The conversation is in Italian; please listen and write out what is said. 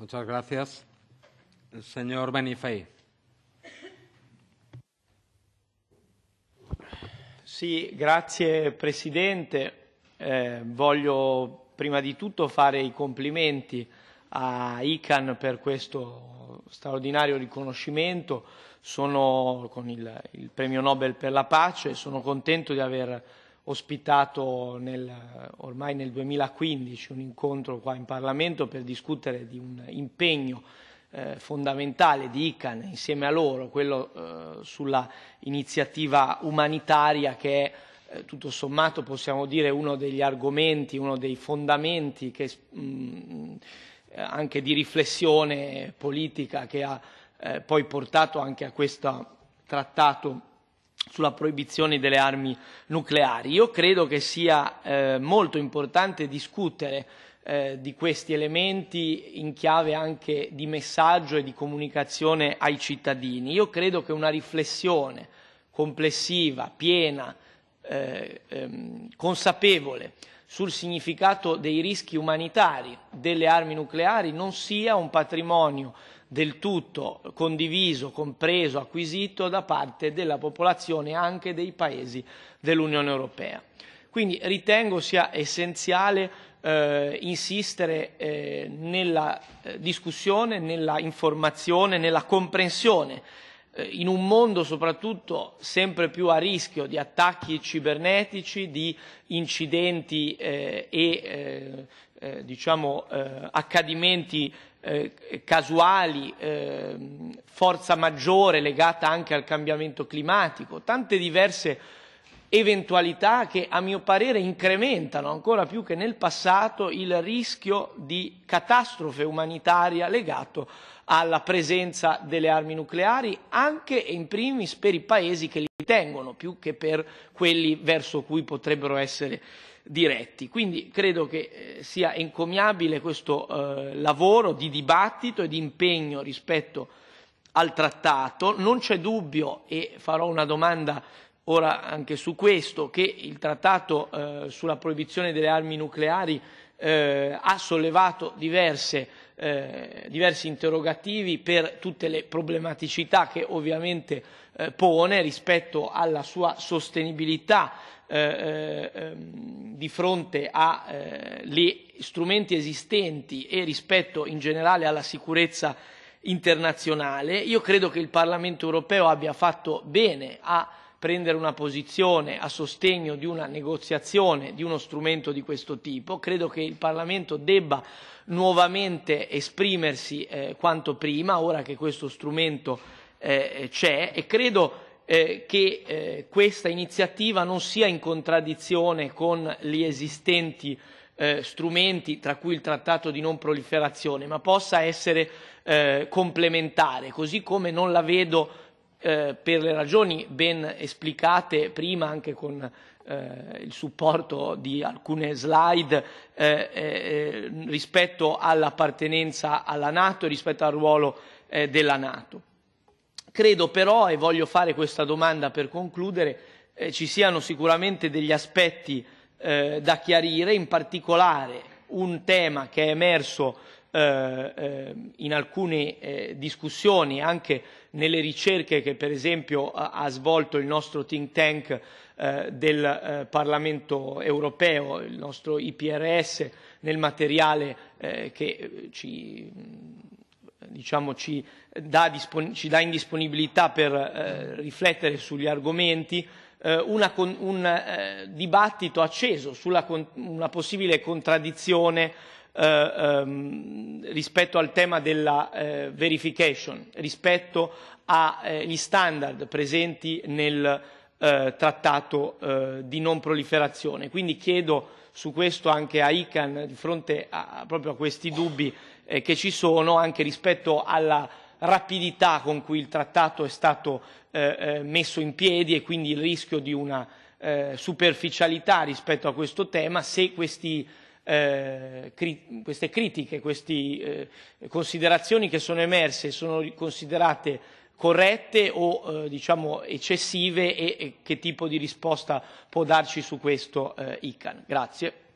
Muchas gracias. El señor Benifei. Sì, grazie Presidente. Eh, voglio prima di tutto fare i complimenti a ICAN per questo straordinario riconoscimento. Sono con il, il premio Nobel per la pace, e sono contento di aver ospitato nel, ormai nel 2015 un incontro qua in Parlamento per discutere di un impegno eh, fondamentale di ICAN insieme a loro, quello eh, sulla iniziativa umanitaria che è eh, tutto sommato possiamo dire uno degli argomenti, uno dei fondamenti che, mh, mm, eh, anche di riflessione politica che ha eh, poi portato anche a questo trattato sulla proibizione delle armi nucleari. Io credo che sia eh, molto importante discutere eh, di questi elementi in chiave anche di messaggio e di comunicazione ai cittadini. Io credo che una riflessione complessiva, piena, eh, ehm, consapevole sul significato dei rischi umanitari delle armi nucleari non sia un patrimonio del tutto condiviso, compreso, acquisito da parte della popolazione anche dei paesi dell'Unione Europea. Quindi ritengo sia essenziale eh, insistere eh, nella eh, discussione, nella informazione, nella comprensione eh, in un mondo soprattutto sempre più a rischio di attacchi cibernetici, di incidenti eh, e eh, eh, diciamo, eh, accadimenti eh, casuali, eh, forza maggiore legata anche al cambiamento climatico, tante diverse eventualità che a mio parere incrementano ancora più che nel passato il rischio di catastrofe umanitaria legato alla presenza delle armi nucleari anche e in primis per i paesi che li detengono, più che per quelli verso cui potrebbero essere diretti. Quindi credo che eh, sia encomiabile questo eh, lavoro di dibattito e di impegno rispetto al trattato. Non c'è dubbio, e farò una domanda ora anche su questo, che il trattato eh, sulla proibizione delle armi nucleari eh, ha sollevato diverse, eh, diversi interrogativi per tutte le problematicità che ovviamente eh, pone rispetto alla sua sostenibilità eh, eh, ehm, di fronte agli eh, strumenti esistenti e rispetto in generale alla sicurezza internazionale. Io credo che il Parlamento europeo abbia fatto bene a prendere una posizione a sostegno di una negoziazione di uno strumento di questo tipo. Credo che il Parlamento debba nuovamente esprimersi eh, quanto prima, ora che questo strumento eh, c'è, e credo eh, che eh, questa iniziativa non sia in contraddizione con gli esistenti eh, strumenti, tra cui il trattato di non proliferazione, ma possa essere eh, complementare, così come non la vedo eh, per le ragioni ben esplicate prima anche con eh, il supporto di alcune slide eh, eh, eh rispetto all'appartenenza alla Nato e rispetto al ruolo della Nato. Credo però, e voglio fare questa domanda per concludere, ci siano sicuramente degli aspetti da chiarire, in particolare un tema che è emerso eh, eh, in alcune eh, discussioni, anche nelle ricerche che per esempio ha svolto il nostro think tank eh, del eh, Parlamento europeo, il nostro IPRS, nel materiale eh, che ci, diciamo, ci, dà ci, dà in disponibilità per riflettere sugli argomenti eh, una, un eh, dibattito acceso sulla una possibile contraddizione eh, ehm, rispetto al tema della verification, rispetto agli standard presenti nel trattato di non proliferazione. Quindi chiedo su questo anche a ICAN, di fronte a, proprio a questi dubbi che ci sono, anche rispetto alla rapidità con cui il trattato è stato eh, eh, messo in piedi e quindi il rischio di una eh, superficialità rispetto a questo tema se questi, eh, cri queste critiche, queste eh, considerazioni che sono emerse sono considerate corrette o eh, diciamo eccessive e, e, che tipo di risposta può darci su questo ICAN. Grazie.